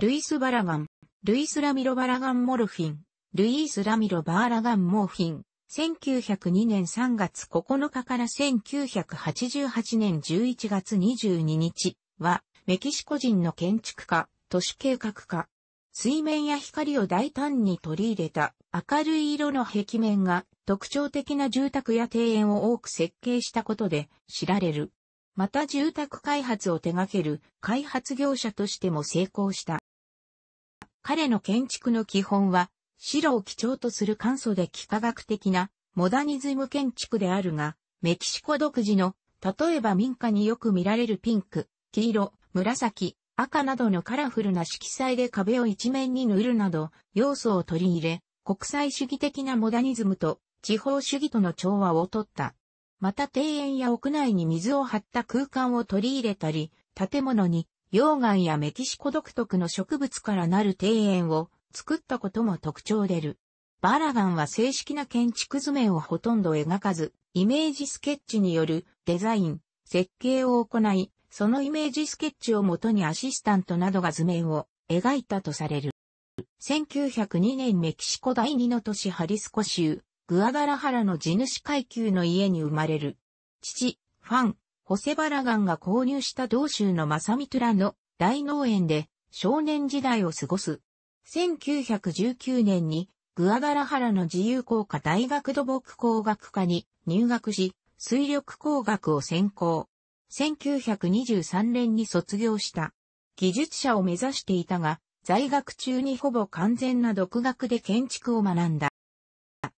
ルイス・バラガン、ルイス・ラミロ・バラガン・モルフィン、ルイース・ラミロ・バーラガン・モーフィン、1902年3月9日から1988年11月22日は、メキシコ人の建築家、都市計画家。水面や光を大胆に取り入れた明るい色の壁面が特徴的な住宅や庭園を多く設計したことで知られる。また住宅開発を手掛ける開発業者としても成功した。彼の建築の基本は、白を基調とする簡素で幾何学的なモダニズム建築であるが、メキシコ独自の、例えば民家によく見られるピンク、黄色、紫、赤などのカラフルな色彩で壁を一面に塗るなど、要素を取り入れ、国際主義的なモダニズムと地方主義との調和をとった。また庭園や屋内に水を張った空間を取り入れたり、建物に溶岩やメキシコ独特の植物からなる庭園を作ったことも特徴出る。バラガンは正式な建築図面をほとんど描かず、イメージスケッチによるデザイン、設計を行い、そのイメージスケッチをもとにアシスタントなどが図面を描いたとされる。1902年メキシコ第二の都市ハリスコ州、グアダラハラの地主階級の家に生まれる。父、ファン、ホセバラガンが購入した同州のマサミトラの大農園で少年時代を過ごす。1919年にグアダラハラの自由工科大学土木工学科に入学し、水力工学を専攻。1923年に卒業した。技術者を目指していたが、在学中にほぼ完全な独学で建築を学んだ。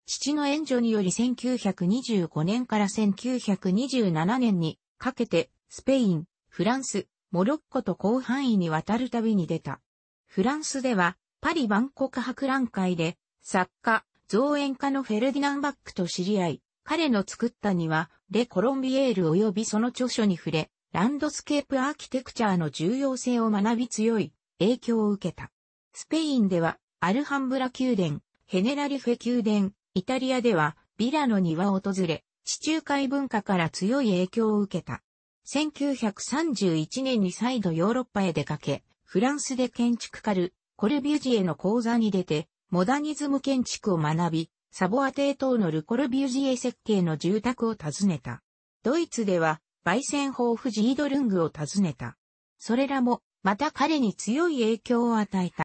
父の援助により1925年から1927年にかけて、スペイン、フランス、モロッコと広範囲にわたる旅に出た。フランスでは、パリ万国博覧会で、作家、造園家のフェルディナン・バックと知り合い、彼の作った庭、レ・コロンビエール及びその著書に触れ、ランドスケープアーキテクチャーの重要性を学び強い影響を受けた。スペインでは、アルハンブラ宮殿、ヘネラリフェ宮殿、イタリアでは、ビラの庭を訪れ、地中海文化から強い影響を受けた。1931年に再度ヨーロッパへ出かけ、フランスで建築家ル、コルビュジエの講座に出て、モダニズム建築を学び、サボア帝等のルコルビュジエ設計の住宅を訪ねた。ドイツでは、バイセンホーフジードルングを訪ねた。それらも、また彼に強い影響を与えた。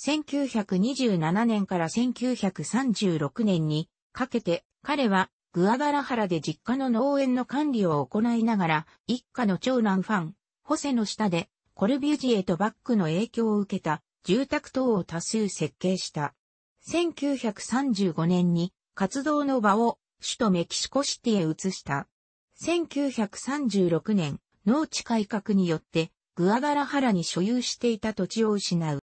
1927年から1936年にかけて彼はグアダラハラで実家の農園の管理を行いながら、一家の長男ファン、ホセの下で、コルビュジエとバックの影響を受けた住宅等を多数設計した。1935年に活動の場を首都メキシコシティへ移した。1936年、農地改革によってグアダラハラに所有していた土地を失う。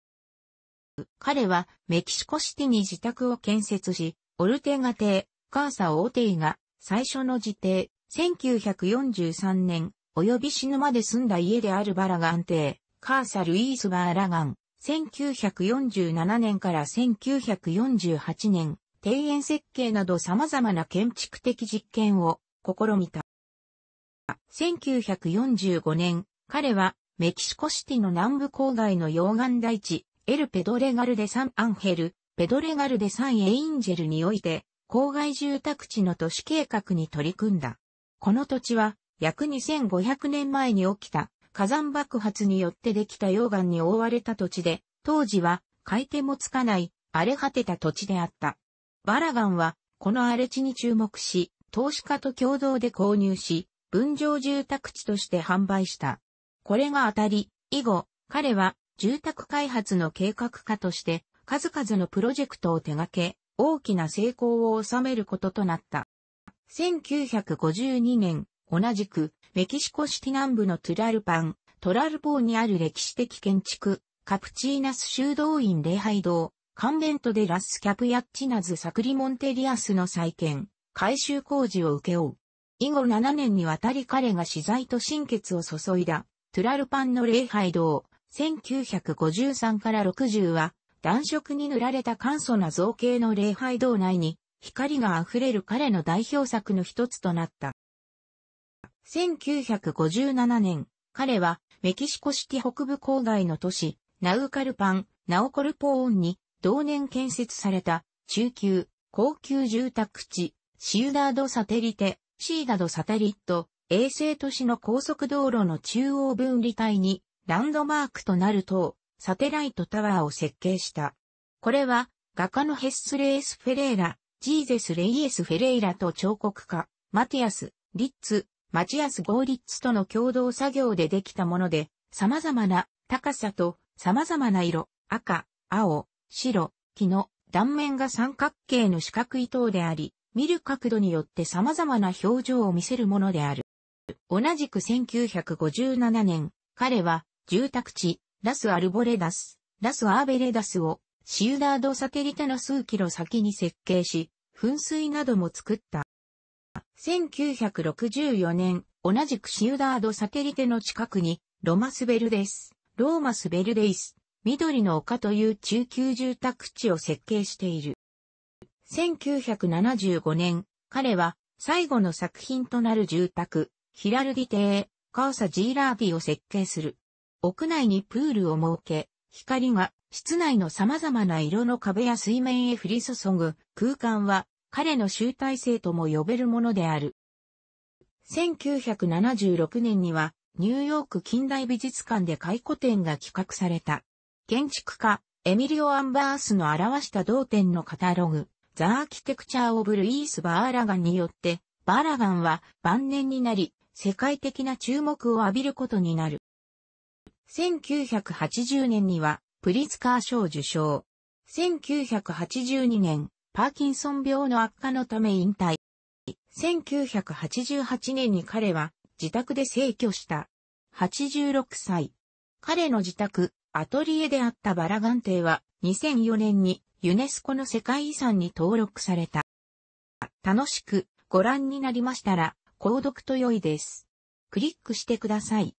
彼はメキシコシティに自宅を建設し、オルテガ邸、カーサ王帝が最初の辞邸、1943年、及び死ぬまで住んだ家であるバラガン帝、カーサ・ルイース・バーラガン、1947年から1948年、庭園設計など様々な建築的実験を試みた。1945年、彼はメキシコシティの南部郊外の溶岩台地、エル・ペドレガルデ・サン・アンヘル、ペドレガルデ・サン・エインジェルにおいて、郊外住宅地の都市計画に取り組んだ。この土地は約2500年前に起きた火山爆発によってできた溶岩に覆われた土地で、当時は買い手もつかない荒れ果てた土地であった。バラガンはこの荒れ地に注目し、投資家と共同で購入し、分譲住宅地として販売した。これが当たり、以後、彼は住宅開発の計画家として数々のプロジェクトを手掛け、大きな成功を収めることとなった。1952年、同じく、メキシコシティ南部のトゥラルパン、トラルポーにある歴史的建築、カプチーナス修道院礼拝堂、カンベントでラスキャプヤッチナズサクリモンテリアスの再建、改修工事を請け負う。以後7年にわたり彼が資材と心血を注いだ、トゥラルパンの礼拝堂、1953から60は、暖色に塗られた簡素な造形の礼拝堂内に、光が溢れる彼の代表作の一つとなった。1957年、彼はメキシコシティ北部郊外の都市、ナウカルパン、ナオコルポーンに同年建設された中級、高級住宅地、シウダードサテリテ、シーダドサテリット、衛星都市の高速道路の中央分離帯にランドマークとなる等、サテライトタワーを設計した。これは、画家のヘッスレース・フェレーラ、ジーゼス・レイエス・フェレイラと彫刻家、マティアス、リッツ、マチアス・ゴーリッツとの共同作業でできたもので、様々な高さと様々な色、赤、青、白、木の断面が三角形の四角い塔であり、見る角度によって様々な表情を見せるものである。同じく1957年、彼は住宅地、ラス・アルボレダス、ラス・アーベレダスを、シウダードサテリテの数キロ先に設計し、噴水なども作った。1964年、同じくシウダードサテリテの近くに、ロマスベルデス、ローマスベルデイス、緑の丘という中級住宅地を設計している。1975年、彼は最後の作品となる住宅、ヒラルディ邸、カーサ・ジーラーディを設計する。屋内にプールを設け、光が室内の様々な色の壁や水面へ降り注ぐ空間は彼の集大成とも呼べるものである。1976年にはニューヨーク近代美術館で回顧展が企画された。建築家エミリオ・アンバースの表した同点のカタログ、ザ・アーキテクチャー・オブ・ルイース・バーラガンによって、バーラガンは晩年になり、世界的な注目を浴びることになる。1980年にはプリツカー賞受賞。1982年、パーキンソン病の悪化のため引退。1988年に彼は自宅で逝去した。86歳。彼の自宅、アトリエであったバラガン邸は2004年にユネスコの世界遺産に登録された。楽しくご覧になりましたら、購読と良いです。クリックしてください。